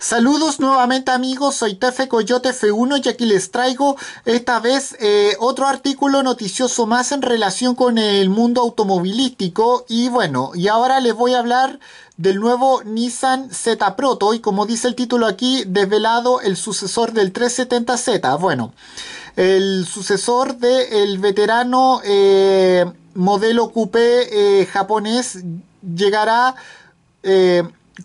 Saludos nuevamente amigos, soy Tefe Coyote F1 y aquí les traigo esta vez eh, otro artículo noticioso más en relación con el mundo automovilístico y bueno, y ahora les voy a hablar del nuevo Nissan Z Proto y como dice el título aquí, desvelado el sucesor del 370Z. Bueno, el sucesor del veterano eh, modelo coupé eh, japonés llegará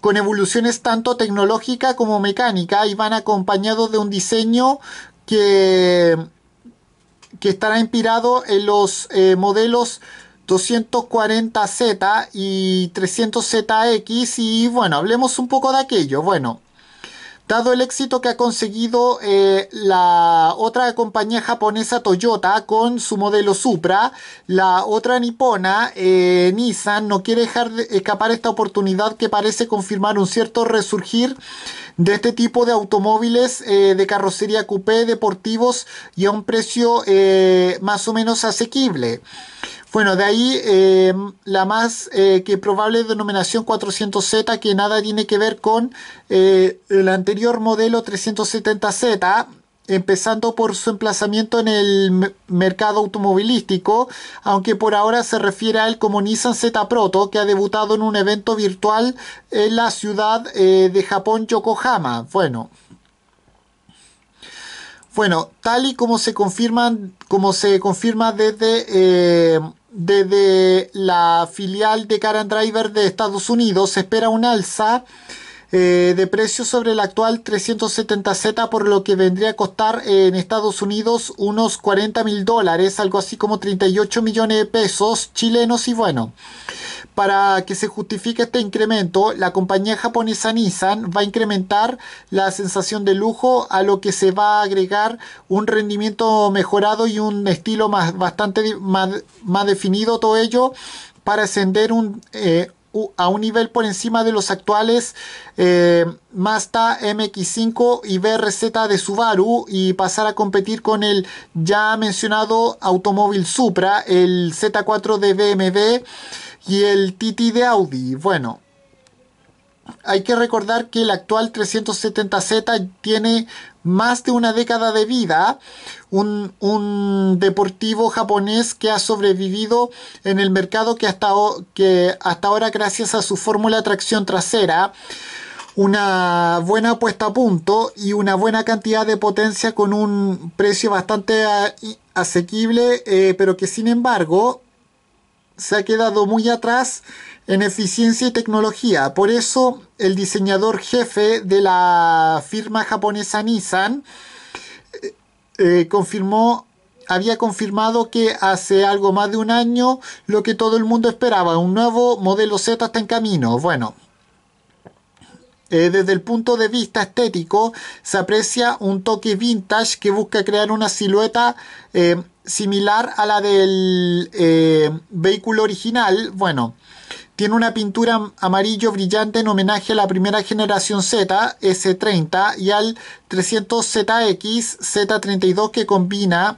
con evoluciones tanto tecnológica como mecánica y van acompañados de un diseño que, estará inspirado en los eh, modelos 240Z y 300ZX y bueno, hablemos un poco de aquello. Bueno, Dado el éxito que ha conseguido eh, la otra compañía japonesa Toyota con su modelo Supra, la otra nipona eh, Nissan no quiere dejar de escapar esta oportunidad que parece confirmar un cierto resurgir de este tipo de automóviles eh, de carrocería coupé deportivos y a un precio más o menos asequible. Bueno, de ahí eh, la más eh, que probable denominación 400Z que nada tiene que ver con eh, el anterior modelo 370Z, empezando por su emplazamiento en el mercado automovilístico, aunque por ahora se refiere a él como Nissan Z Proto, que ha debutado en un evento virtual en la ciudad de Japón, Yokohama. Bueno. Bueno, tal y como se confirman, como se confirma desde desde la filial de Car Driver de Estados Unidos se espera un alza eh, de precio sobre el actual 370Z, por lo que vendría a costar en Estados Unidos unos 40 mil dólares, algo así como 38 millones de pesos chilenos y bueno. Para que se justifique este incremento, la compañía japonesa Nissan va a incrementar la sensación de lujo a lo que se va a agregar un rendimiento mejorado y un estilo más, bastante más, más definido todo ello para ascender un, eh, a un nivel por encima de los actuales eh, Mazda MX5 y BRZ de Subaru y pasar a competir con el ya mencionado automóvil Supra, el Z4 de BMW y el TT de Audi. Bueno, hay que recordar que el actual 370Z tiene más de una década de vida, un, deportivo japonés que ha sobrevivido en el mercado que hasta, que hasta ahora gracias a su fórmula tracción trasera, una buena puesta a punto y una buena cantidad de potencia con un precio bastante asequible, eh, pero que sin embargo se ha quedado muy atrás en eficiencia y tecnología. Por eso el diseñador jefe de la firma japonesa Nissan eh, eh, confirmó, había confirmado que hace algo más de un año lo que todo el mundo esperaba, un nuevo modelo Z está en camino. Bueno, eh, desde el punto de vista estético se aprecia un toque vintage que busca crear una silueta similar a la del vehículo original. Bueno, tiene una pintura amarillo brillante en homenaje a la primera generación Z, S30, y al 300ZX, Z32 que combina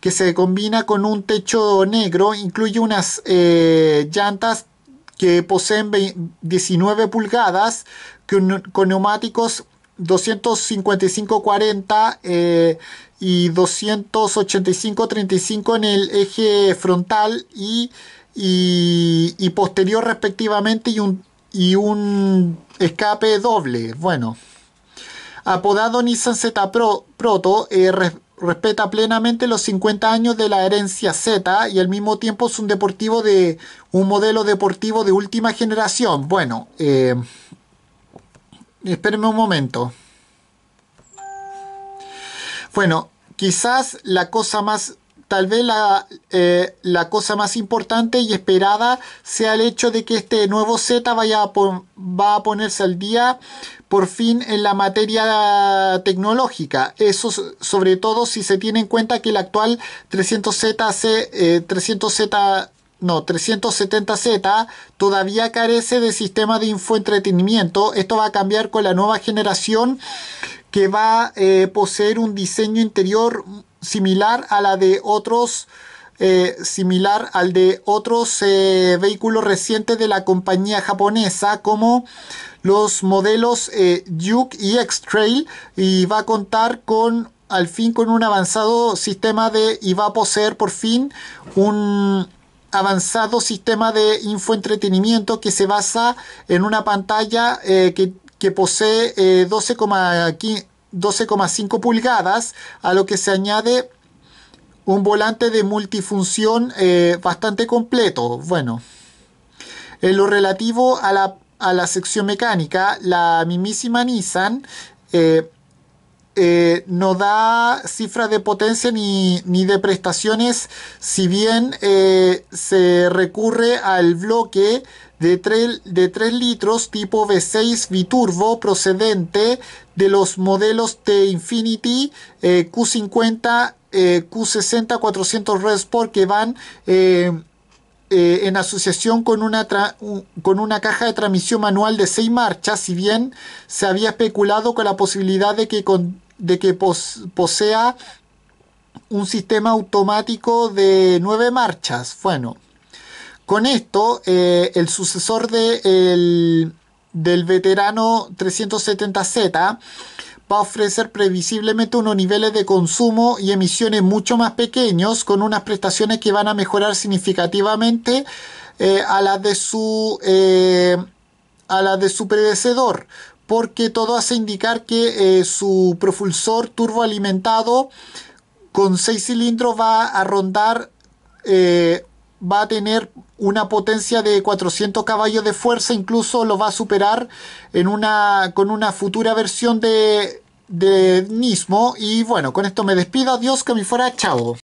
que se combina con un techo negro, incluye unas eh, llantas que poseen 19 pulgadas con, neumáticos 255-40 y 285-35 eh, en el eje frontal y y, posterior respectivamente y un, y un escape doble. Bueno, apodado Nissan Z Pro, Proto, eh, respeta plenamente los 50 años de la herencia Z y al mismo tiempo es un deportivo de un modelo deportivo de última generación. Bueno, eh, espérenme un momento. Bueno, quizás la cosa más tal vez la, eh, la, cosa más importante y esperada sea el hecho de que este nuevo Z vaya va a ponerse al día por fin en la materia tecnológica. Eso sobre todo si se tiene en cuenta que el actual 300 eh, no, 370Z todavía carece de sistema de infoentretenimiento. Esto va a cambiar con la nueva generación que va a eh, poseer un diseño interior similar a la de otros eh, similar al de otros eh, vehículos recientes de la compañía japonesa como los modelos duke eh, y X-Trail y va a contar con al fin con un avanzado sistema de y va a poseer por fin un avanzado sistema de infoentretenimiento que se basa en una pantalla que, que, posee 12,5 12,5 pulgadas, a lo que se añade un volante de multifunción eh, bastante completo. Bueno, en lo relativo a la, sección mecánica, la mismísima Nissan eh, eh, no da cifras de potencia ni, ni, de prestaciones, si bien se recurre al bloque de, de 3 litros tipo V6 biturbo procedente de los modelos t Infinity Q50, Q60, 400 Red Sport que van eh, eh, en asociación con una, con una caja de transmisión manual de 6 marchas, si bien se había especulado con la posibilidad de que, de que posea un sistema automático de 9 marchas. Bueno. Con esto, eh, el sucesor de del veterano 370Z va a ofrecer previsiblemente unos niveles de consumo y emisiones mucho más pequeños, con unas prestaciones que van a mejorar significativamente eh, a las de su predecedor, eh, a de su porque todo hace indicar que su propulsor turboalimentado con 6 cilindros va a rondar va a tener una potencia de 400 caballos de fuerza, incluso lo va a superar en una, con una futura versión de, de mismo. Y bueno, con esto me despido, adiós, que me fuera, chao.